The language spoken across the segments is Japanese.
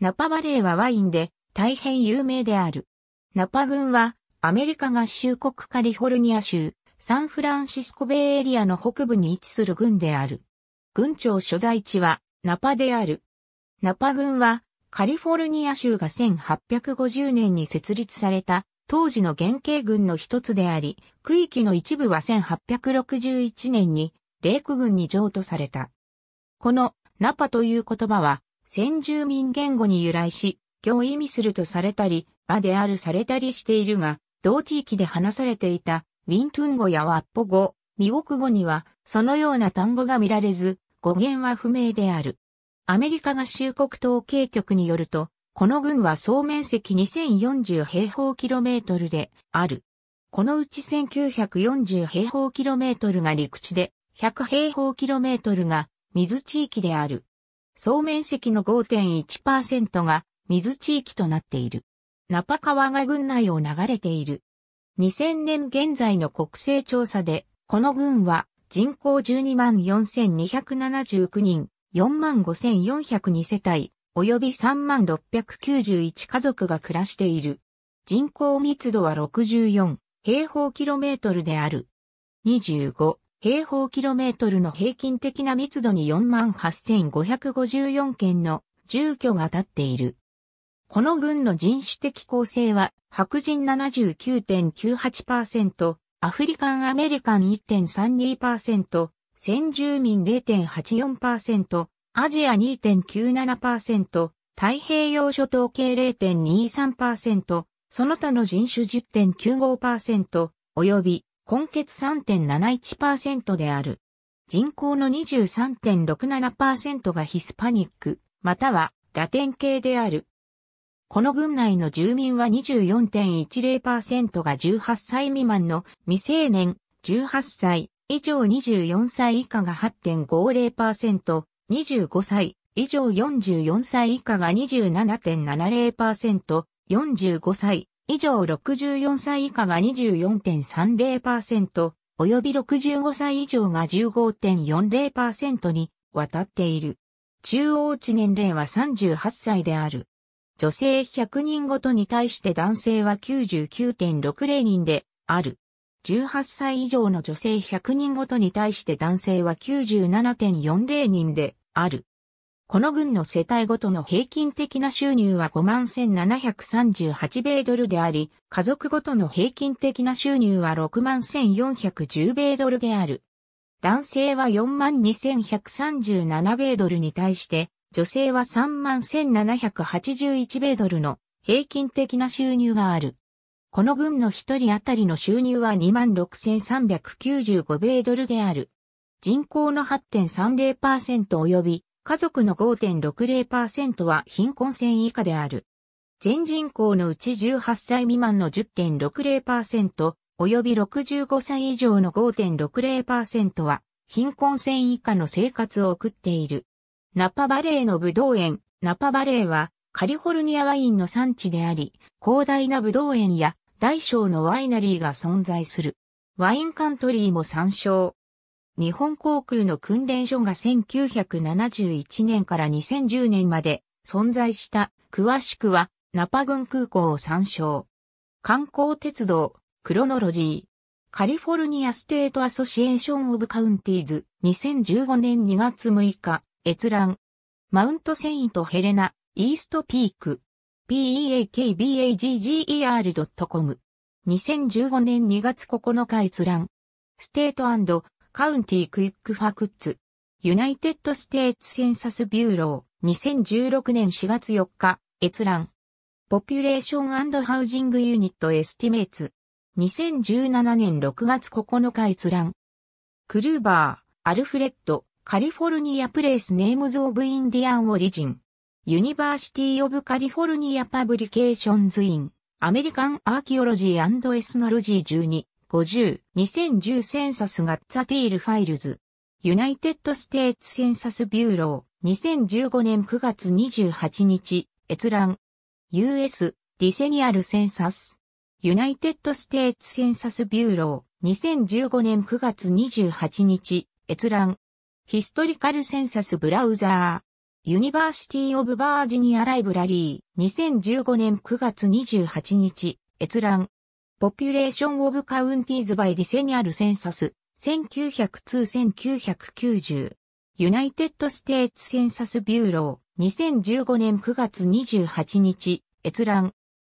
ナパバレーはワインで大変有名である。ナパ郡はアメリカ合衆国カリフォルニア州サンフランシスコベイエリアの北部に位置する郡である。郡庁所在地はナパである。ナパ郡はカリフォルニア州が1850年に設立された当時の原型軍の一つであり、区域の一部は1861年にレーク軍に譲渡された。このナパという言葉は先住民言語に由来し、今日意味するとされたり、場であるされたりしているが、同地域で話されていた、ウィントゥン語やワッポ語、ミウォク語には、そのような単語が見られず、語源は不明である。アメリカ合衆国統計局によると、この軍は総面積2040平方キロメートルである。このうち1940平方キロメートルが陸地で、100平方キロメートルが水地域である。総面積の5.1%が水地域となっている。ナパ川が郡内を流れている。2000年現在の国勢調査で、この郡は人口12万4279人、4万5402世帯、及び3万691家族が暮らしている。人口密度は64平方キロメートルである。25平方キロメートルの平均的な密度に48,554件の住居が建っている。この軍の人種的構成は白人79.98%、アフリカンアメリカン1.32%、先住民0.84%、アジア2.97%、太平洋諸島系0.23%、その他の人種10.95%、及び根血3.71%である。人口の23.67%がヒスパニック、またはラテン系である。この軍内の住民は24.10%が18歳未満の未成年、18歳以上24歳以下が8.50%、25歳以上44歳以下が27.70%、45歳以上64歳以下が24.30%、及び65歳以上が15.40%に渡っている。中央値年齢は38歳である。女性100人ごとに対して男性は99.60人である。18歳以上の女性100人ごとに対して男性は97.40人である。この軍の世帯ごとの平均的な収入は51,738米ドルであり、家族ごとの平均的な収入は61,410米ドルである。男性は42,137米ドルに対して、女性は31,781米ドルの平均的な収入がある。この軍の一人当たりの収入は26,395米ドルである。人口の8.30%及び家族の5.60%は貧困線以下である。全人口のうち18歳未満の10.60%、及び65歳以上の5.60%は、貧困線以下の生活を送っている。ナパバレーのブドウ園、ナパバレーは、カリフォルニアワインの産地であり、広大なブドウ園や大小のワイナリーが存在する。ワインカントリーも参照。日本航空の訓練所が1971年から2010年まで存在した、詳しくは、ナパ軍空港を参照。観光鉄道、クロノロジー。カリフォルニアステートアソシエーションオブカウンティーズ2015年2月6日閲覧マウントセインとヘレナイーストピーク peakbagger.com 2015年2月9日閲覧ステートカウンティクイックファクッツ。ユナイテッドステーツセンサスビューロー2016年4月4日閲覧。ポピュレーションハウジングユニットエスティメイツ。2017年6月9日閲覧。クルーバー、アルフレッド、カリフォルニアプレイスネームズオブインディアンオリジン。ユニバーシティオブカリフォルニアパブリケーションズイン。アメリカンアーキオロジーエスノロジー12。50、2010センサスガッツティールファイルズ。ユナイテッドステーツセンサスビューロー、2015年9月28日、閲覧。US、ディセニアルセンサス。ユナイテッドステーツセンサスビューロー、2015年9月28日、閲覧。ヒストリカルセンサスブラウザー。ユニバーシティオブバージニアライブラリー、2015年9月28日、閲覧。Population of Counties by Decennial Census 1902-1990 United States Census Bureau 2015年9月28日閲覧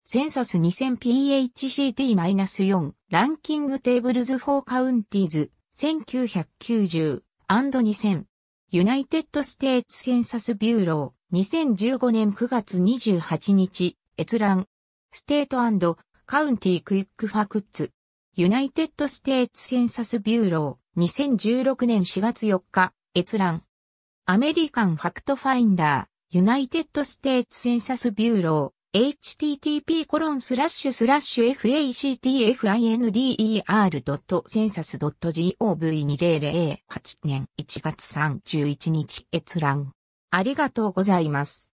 センサス 2000PHCT-4 ランキングテーブルズ4カウンティーズ 1990&2000 ユナイテッドステーツセンサスビューロー2015年9月28日閲覧ステートカウンティクイックファクッツ。ユナイテッドステーツセンサスビューロー、2016年4月4日、閲覧。アメリカンファクトファインダー、ユナイテッドステーツセンサスビューロー、http コロンスラッシュスラッシュ factfinder.census.gov2008 年1月31日閲覧。ありがとうございます。